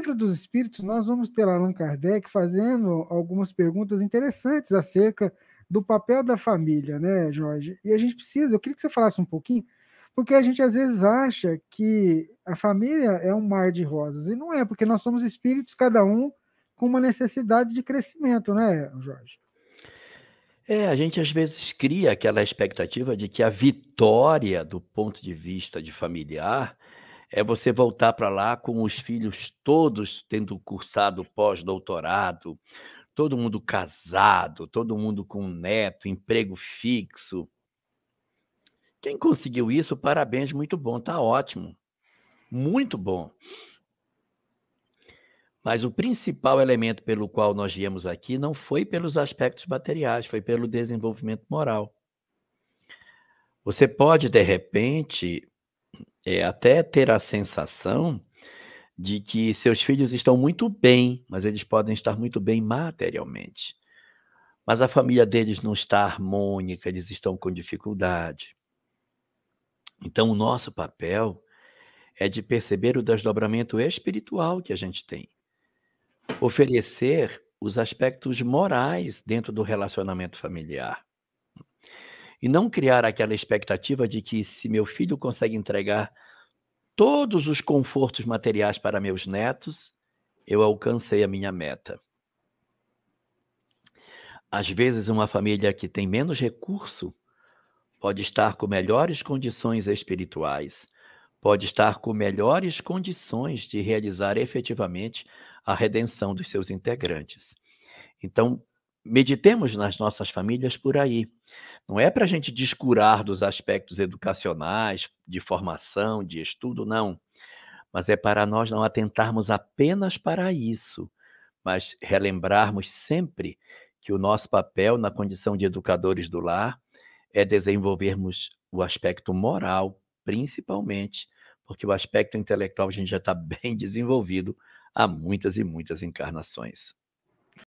Livro dos Espíritos, nós vamos ter Allan Kardec fazendo algumas perguntas interessantes acerca do papel da família, né, Jorge? E a gente precisa, eu queria que você falasse um pouquinho, porque a gente às vezes acha que a família é um mar de rosas, e não é, porque nós somos espíritos, cada um com uma necessidade de crescimento, né, Jorge? É, a gente às vezes cria aquela expectativa de que a vitória do ponto de vista de familiar é você voltar para lá com os filhos todos tendo cursado pós-doutorado, todo mundo casado, todo mundo com neto, emprego fixo. Quem conseguiu isso, parabéns, muito bom, tá ótimo. Muito bom. Mas o principal elemento pelo qual nós viemos aqui não foi pelos aspectos materiais, foi pelo desenvolvimento moral. Você pode, de repente, é, até ter a sensação de que seus filhos estão muito bem, mas eles podem estar muito bem materialmente. Mas a família deles não está harmônica, eles estão com dificuldade. Então, o nosso papel é de perceber o desdobramento espiritual que a gente tem. Oferecer os aspectos morais dentro do relacionamento familiar. E não criar aquela expectativa de que se meu filho consegue entregar todos os confortos materiais para meus netos, eu alcancei a minha meta. Às vezes, uma família que tem menos recurso pode estar com melhores condições espirituais, pode estar com melhores condições de realizar efetivamente a redenção dos seus integrantes. Então, meditemos nas nossas famílias por aí. Não é para a gente descurar dos aspectos educacionais, de formação, de estudo, não. Mas é para nós não atentarmos apenas para isso, mas relembrarmos sempre que o nosso papel na condição de educadores do lar é desenvolvermos o aspecto moral, principalmente, porque o aspecto intelectual a gente já está bem desenvolvido há muitas e muitas encarnações.